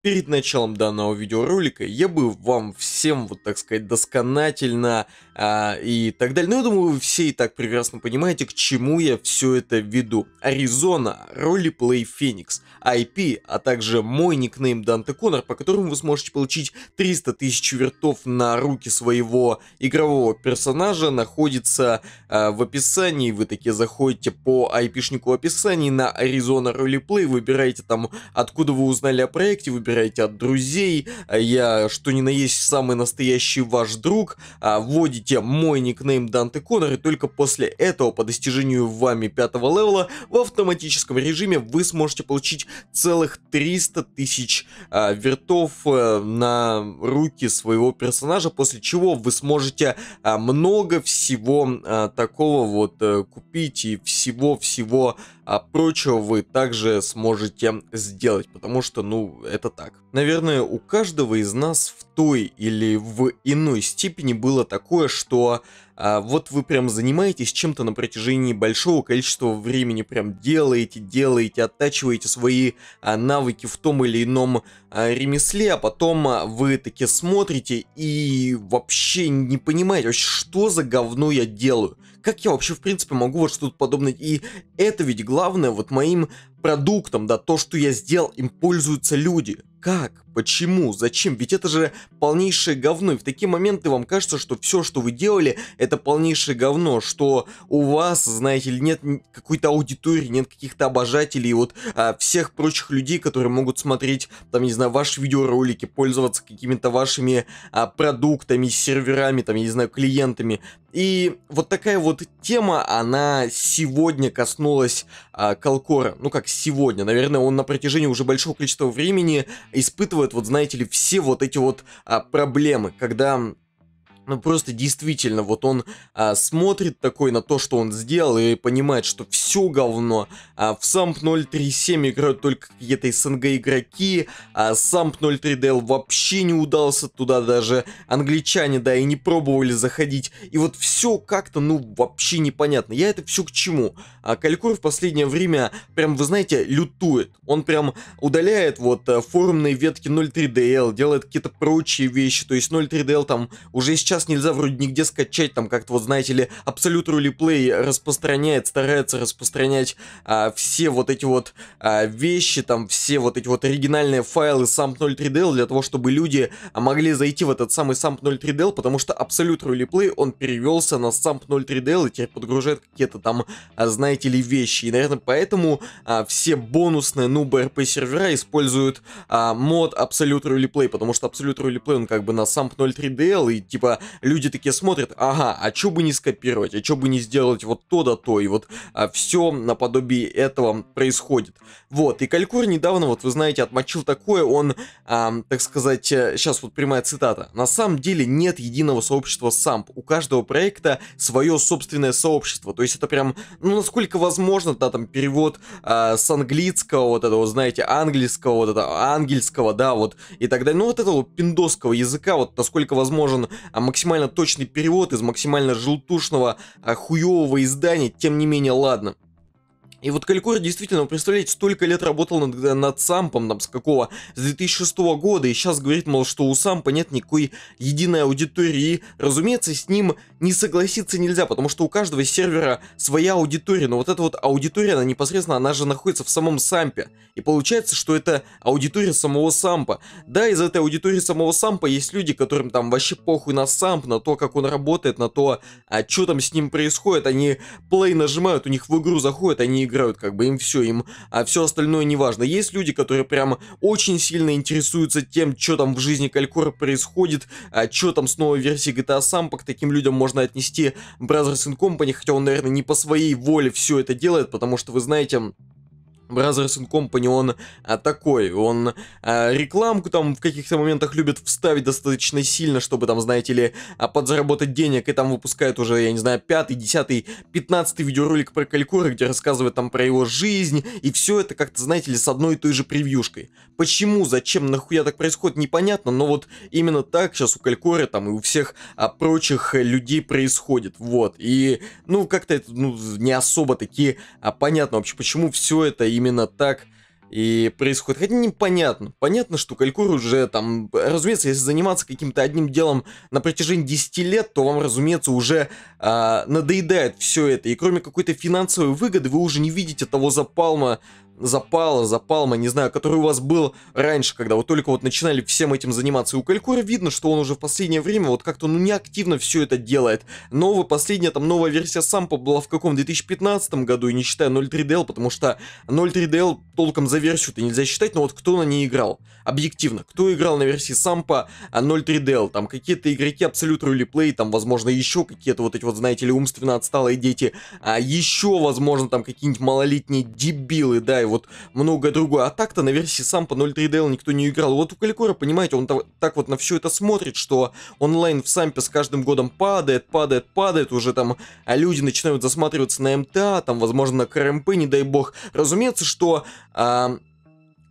Перед началом данного видеоролика я бы вам всем, вот так сказать, досконательно а, и так далее. Но ну, я думаю, вы все и так прекрасно понимаете, к чему я все это веду. Аризона, Roleplay Phoenix, IP, а также мой никнейм Данте Конор, по которому вы сможете получить 300 тысяч вертов на руки своего игрового персонажа, находится а, в описании. Вы такие заходите по IP-шнику описании на Аризона Arizona Roleplay, выбираете там, откуда вы узнали о проекте, выбираете забираете от друзей, а я, что ни на есть, самый настоящий ваш друг, а вводите мой никнейм Данте Коннор, и только после этого, по достижению вами пятого левела, в автоматическом режиме вы сможете получить целых 300 тысяч а, вертов а, на руки своего персонажа, после чего вы сможете а, много всего а, такого вот а, купить и всего-всего а, прочего вы также сможете сделать, потому что, ну, этот так. Наверное, у каждого из нас в той или в иной степени было такое, что а, вот вы прям занимаетесь чем-то на протяжении большого количества времени, прям делаете, делаете, оттачиваете свои а, навыки в том или ином а, ремесле, а потом а, вы таки смотрите и вообще не понимаете, вообще, что за говно я делаю. Как я вообще, в принципе, могу вот что-то подобное... И это ведь главное, вот моим продуктом, да, то, что я сделал, им пользуются люди. Как? Почему? Зачем? Ведь это же полнейшее говно. И в такие моменты вам кажется, что все, что вы делали, это полнейшее говно, что у вас, знаете ли, нет какой-то аудитории, нет каких-то обожателей, вот а, всех прочих людей, которые могут смотреть, там, не знаю, ваши видеоролики, пользоваться какими-то вашими а, продуктами, серверами, там, я не знаю, клиентами. И вот такая вот тема, она сегодня коснулась а, Колкора. Ну как сегодня, наверное, он на протяжении уже большого количества времени испытывает, вот знаете ли, все вот эти вот а, проблемы, когда ну просто действительно, вот он а, смотрит такой на то, что он сделал, и понимает, что все говно. А, в Самп 037 играют только какие-то СНГ игроки, а Самп 03DL вообще не удался туда даже. Англичане, да, и не пробовали заходить. И вот все как-то, ну, вообще непонятно. Я это все к чему? А Калькор в последнее время прям, вы знаете, лютует. Он прям удаляет вот э, форумные ветки 03DL, делает какие-то прочие вещи. То есть 03DL там уже сейчас сейчас нельзя вроде нигде скачать, там как-то вот, знаете ли, Абсолют Ролиплей распространяет, старается распространять а, все вот эти вот а, вещи, там все вот эти вот оригинальные файлы Samp 03DL для того, чтобы люди могли зайти в этот самый Samp 03DL, потому что Абсолют Ролиплей, он перевелся на Samp 03DL и теперь подгружает какие-то там, а, знаете ли, вещи. И, наверное, поэтому а, все бонусные нубы RP сервера используют а, мод Absolute Roleplay, потому что Absolute Roleplay, он как бы на Samp 03DL, и типа люди такие смотрят, ага, а чё бы не скопировать, а чё бы не сделать вот то да то, и вот а, все наподобие этого происходит. Вот, и Калькур недавно, вот вы знаете, отмочил такое, он, а, так сказать, сейчас э, вот прямая цитата, на самом деле нет единого сообщества самп, у каждого проекта свое собственное сообщество, то есть это прям, ну, насколько возможно, да, там перевод а, с английского, вот этого, знаете, английского, вот этого, ангельского, да, вот, и так далее, ну, вот этого пиндосского языка, вот, насколько возможен а, максимально точный перевод из максимально желтушного, а, хуевого издания, тем не менее, ладно. И вот Калькор действительно, вы представляете, столько лет работал над, над Сампом, там, с какого, с 2006 года, и сейчас говорит, мол, что у Сампа нет никакой единой аудитории. Разумеется, с ним не согласиться нельзя, потому что у каждого сервера своя аудитория, но вот эта вот аудитория, она непосредственно, она же находится в самом Сампе. И получается, что это аудитория самого Сампа. Да, из этой аудитории самого Сампа есть люди, которым там вообще похуй на Самп, на то, как он работает, на то, а что там с ним происходит. Они плей нажимают, у них в игру заходят, они играют, как бы им все, им а все остальное не важно. Есть люди, которые прямо очень сильно интересуются тем, что там в жизни Калькора происходит, а что там с новой версией GTA Sampa, к таким людям можно отнести Brothers Company, хотя он, наверное, не по своей воле все это делает, потому что вы знаете, Brothers Company, он а, такой, он а, рекламку там в каких-то моментах любит вставить достаточно сильно, чтобы там, знаете ли, а, подзаработать денег, и там выпускает уже, я не знаю, пятый, десятый, пятнадцатый видеоролик про Калькура, где рассказывает там про его жизнь, и все это как-то, знаете ли, с одной и той же превьюшкой. Почему, зачем, нахуя так происходит, непонятно, но вот именно так сейчас у Калькора там и у всех а, прочих э, людей происходит, вот, и, ну, как-то это, ну, не особо такие а, понятно вообще, почему все это именно так и происходит. Хотя непонятно. Понятно, что калькур уже там, разумеется, если заниматься каким-то одним делом на протяжении 10 лет, то вам, разумеется, уже э, надоедает все это. И кроме какой-то финансовой выгоды, вы уже не видите того запалма, запала, запалма, не знаю, который у вас был раньше, когда вы только вот начинали всем этим заниматься. И у Калькора видно, что он уже в последнее время вот как-то, ну, неактивно все это делает. Новая, последняя, там, новая версия Сампа была в каком 2015 году, и не считая 0.3DL, потому что 0.3DL толком за версию-то нельзя считать, но вот кто на ней играл? Объективно, кто играл на версии Сампа 0.3DL? А, там какие-то игроки Absolute Replay, там, возможно, еще какие-то вот эти вот, знаете ли, умственно отсталые дети, а еще, возможно, там какие-нибудь малолетние дебилы, да, и вот многое другое. А так-то на версии сампа 0.3DL никто не играл. Вот у Каликора, понимаете, он так вот на все это смотрит, что онлайн в сампе с каждым годом падает, падает, падает, уже там а люди начинают засматриваться на МТА, там, возможно, на КРМП, не дай бог. Разумеется, что... А,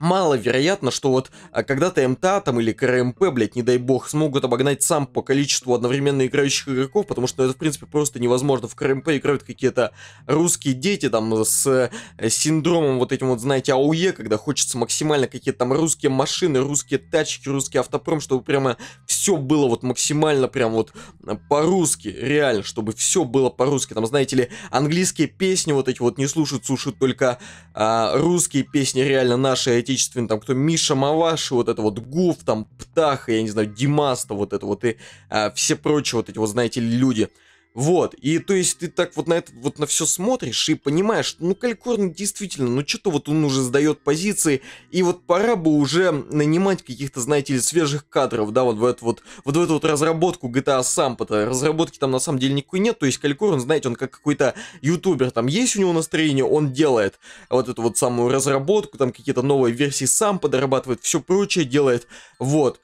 маловероятно, что вот а, когда-то МТА там или КРМП, блядь, не дай бог, смогут обогнать сам по количеству одновременно играющих игроков, потому что ну, это, в принципе, просто невозможно. В КРМП играют какие-то русские дети там с э, синдромом вот этим вот, знаете, АУЕ, когда хочется максимально какие-то там русские машины, русские тачки, русский автопром, чтобы прямо все было вот максимально прям вот э, по-русски, реально, чтобы все было по-русски. Там, знаете ли, английские песни вот эти вот не слушают, слушают только а, русские песни, реально наши а эти отечественный, там, кто Миша Маваши, вот это вот Гуф, там, Птаха, я не знаю, Димаста, вот это вот и а, все прочие вот эти вот, знаете, люди – вот, и то есть ты так вот на это вот на все смотришь и понимаешь, ну Калькорн действительно, ну что-то вот он уже сдает позиции, и вот пора бы уже нанимать каких-то, знаете ли, свежих кадров, да, вот в эту вот, вот в эту вот разработку GTA а сам-то Разработки там на самом деле никакой нет, то есть Калькорн, знаете, он как какой-то ютубер, там есть у него настроение, он делает вот эту вот самую разработку, там какие-то новые версии сам подрабатывает, все прочее делает, вот.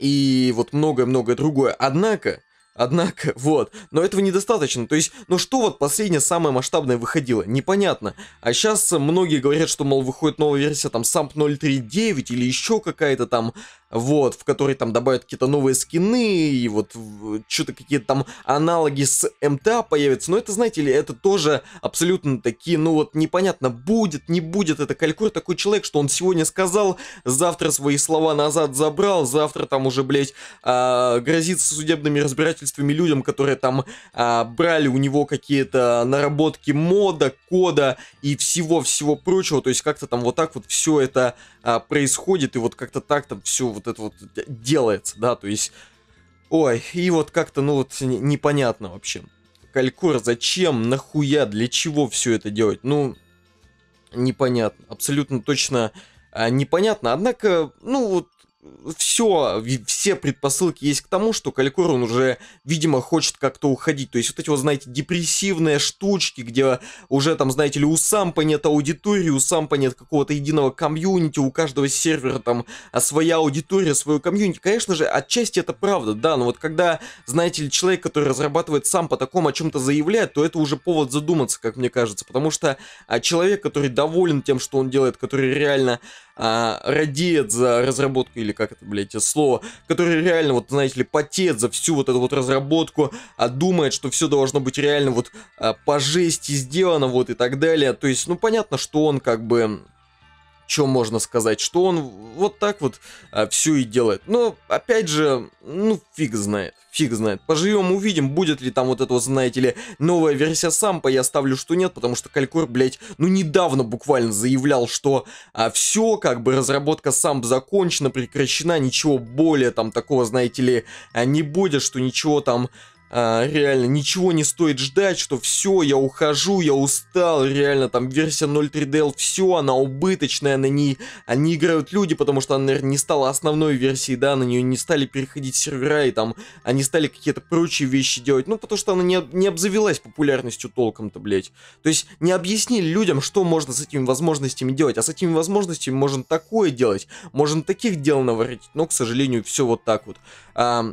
И вот многое-многое другое. Однако, Однако, вот, но этого недостаточно. То есть, ну что вот последнее самое масштабное выходило? Непонятно. А сейчас многие говорят, что, мол, выходит новая версия там SAMP 039 или еще какая-то там вот, в который там добавят какие-то новые скины, и вот что-то какие-то там аналоги с МТА появятся, но это, знаете ли, это тоже абсолютно такие, ну вот непонятно, будет, не будет, это Калькур такой человек, что он сегодня сказал, завтра свои слова назад забрал, завтра там уже, блядь, а, грозится судебными разбирательствами людям, которые там а, брали у него какие-то наработки мода, кода и всего-всего прочего, то есть как-то там вот так вот все это а, происходит, и вот как-то так там все вот это вот делается, да, то есть, ой, и вот как-то, ну вот непонятно вообще. Калькор, зачем, нахуя, для чего все это делать? Ну, непонятно, абсолютно точно а, непонятно. Однако, ну вот все, все предпосылки есть к тому, что Калькор, он уже, видимо, хочет как-то уходить. То есть вот эти вот, знаете, депрессивные штучки, где уже там, знаете ли, у Сампа нет аудитории, у Сампа нет какого-то единого комьюнити, у каждого сервера там а, своя аудитория, свое комьюнити. Конечно же, отчасти это правда, да, но вот когда, знаете ли, человек, который разрабатывает сам по такому о чем-то заявляет, то это уже повод задуматься, как мне кажется, потому что а, человек, который доволен тем, что он делает, который реально а, радеет за разработку, или как это, блядь, слово, который реально, вот, знаете ли, потеет за всю вот эту вот разработку, а думает, что все должно быть реально вот а, по жести сделано, вот, и так далее. То есть, ну, понятно, что он как бы чем можно сказать, что он вот так вот а, все и делает. Но, опять же, ну, фиг знает, фиг знает. Поживем, увидим, будет ли там вот это знаете ли, новая версия Сампа, я ставлю, что нет, потому что Калькор, блядь, ну, недавно буквально заявлял, что а, все, как бы, разработка Самп закончена, прекращена, ничего более там такого, знаете ли, а, не будет, что ничего там а, реально ничего не стоит ждать, что все, я ухожу, я устал, реально там версия 0.3DL, все, она убыточная, на ней они играют люди, потому что она, наверное, не стала основной версией, да, на нее не стали переходить сервера, и там они стали какие-то прочие вещи делать, ну, потому что она не, не обзавелась популярностью толком-то, блядь. То есть не объяснили людям, что можно с этими возможностями делать, а с этими возможностями можно такое делать, можно таких дел наворотить, но, к сожалению, все вот так вот. А,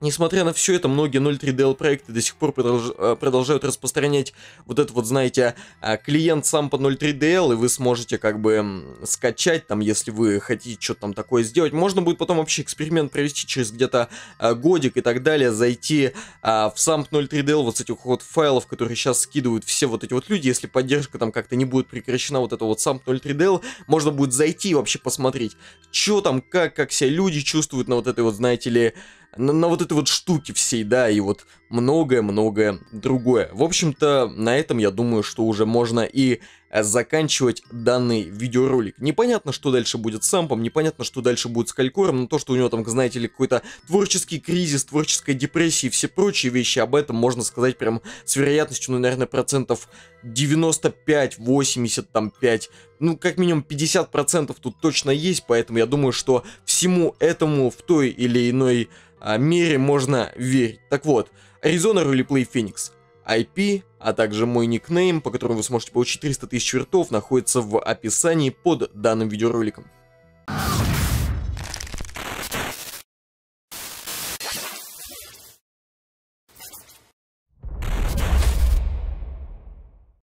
Несмотря на все это, многие 0.3DL проекты до сих пор продолж, э, продолжают распространять вот это вот, знаете, э, клиент сам по 0.3DL, и вы сможете как бы скачать там, если вы хотите что-то там такое сделать. Можно будет потом вообще эксперимент провести через где-то э, годик и так далее, зайти в сам 0.3DL вот с этих вот файлов, которые сейчас скидывают все вот эти вот люди, если поддержка там как-то не будет прекращена, вот это вот сам 0.3DL, можно будет зайти и вообще посмотреть, что там, как, как себя люди чувствуют на вот этой вот, знаете ли, на, на вот этой вот штуке всей, да, и вот многое-многое другое. В общем-то, на этом, я думаю, что уже можно и э, заканчивать данный видеоролик. Непонятно, что дальше будет с Сампом, непонятно, что дальше будет с Калькором, но то, что у него там, знаете ли, какой-то творческий кризис, творческая депрессия и все прочие вещи, об этом можно сказать прям с вероятностью, ну, наверное, процентов 95, 80, там 5, ну, как минимум 50% тут точно есть, поэтому я думаю, что всему этому в той или иной мере можно верить. Так вот, Arizona Roleplay Phoenix. IP, а также мой никнейм, по которому вы сможете получить 300 тысяч вертов, находится в описании под данным видеороликом.